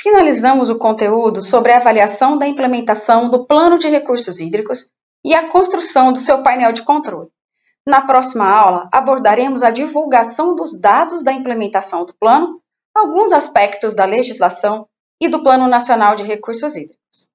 finalizamos o conteúdo sobre a avaliação da implementação do Plano de Recursos Hídricos e a construção do seu painel de controle. Na próxima aula, abordaremos a divulgação dos dados da implementação do plano, alguns aspectos da legislação e do Plano Nacional de Recursos Hídricos.